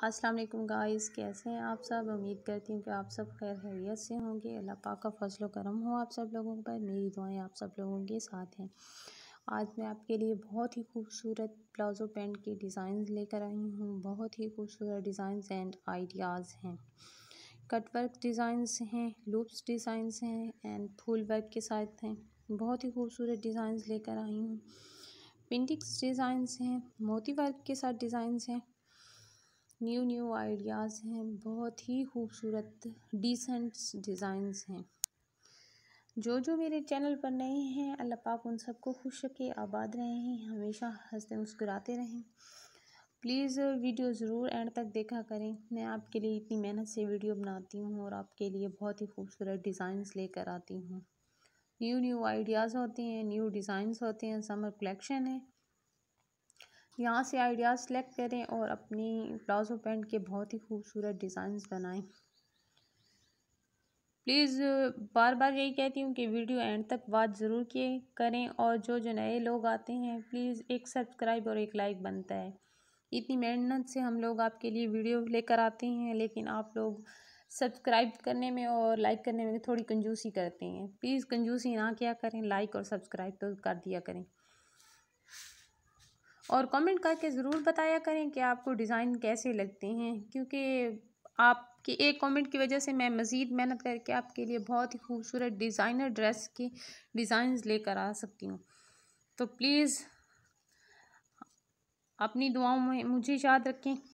अस्सलाम वालेकुम गाइस कैसे हैं आप सब उम्मीद करती हूँ कि आप सब खैर खैरियत से होंगे अल्लाह पाक का फजल करम हो आप सब लोगों पर मेरी दुआएं आप सब लोगों के साथ हैं आज मैं आपके लिए बहुत ही खूबसूरत प्लाजो पैंट के डिज़ाइन लेकर आई हूँ बहुत ही खूबसूरत डिज़ाइन एंड आइडियाज़ हैं कटवर्क डिज़ाइंस हैं लूप्स डिज़ाइंस हैं एंड फूल वर्क के साथ हैं बहुत ही खूबसूरत डिज़ाइन लेकर आई हूँ पिंटिक्स डिज़ाइंस हैं मोती वर्क के साथ डिज़ाइंस हैं न्यू न्यू आइडियाज़ हैं बहुत ही खूबसूरत डिसेंट डिज़ाइंस हैं जो जो मेरे चैनल पर नए हैं अल्लाह पाक उन सबको खुश रखे आबाद रहें हमेशा हंसते मुस्कुराते रहें प्लीज़ वीडियो ज़रूर एंड तक देखा करें मैं आपके लिए इतनी मेहनत से वीडियो बनाती हूँ और आपके लिए बहुत ही खूबसूरत डिज़ाइंस लेकर आती हूँ न्यू न्यू आइडियाज़ होते हैं न्यू डिज़ाइंस होते हैं समर कलेक्शन है यहाँ से आइडियाज़ सेलेक्ट करें और अपनी प्लाजो पैंट के बहुत ही खूबसूरत डिज़ाइंस बनाएं प्लीज़ बार बार यही कहती हूँ कि वीडियो एंड तक बात ज़रूर किए करें और जो जो नए लोग आते हैं प्लीज़ एक सब्सक्राइब और एक लाइक बनता है इतनी मेहनत से हम लोग आपके लिए वीडियो लेकर आते हैं लेकिन आप लोग सब्सक्राइब करने में और लाइक करने में थोड़ी कंजूसी करते हैं प्लीज़ कंजूसी ना किया करें लाइक और सब्सक्राइब तो कर दिया करें और कमेंट करके ज़रूर बताया करें कि आपको डिज़ाइन कैसे लगते हैं क्योंकि आपके एक कमेंट की वजह से मैं मज़ीद मेहनत करके आपके लिए बहुत ही खूबसूरत डिज़ाइनर ड्रेस की डिज़ाइन लेकर आ सकती हूँ तो प्लीज़ अपनी दुआओं में मुझे याद रखें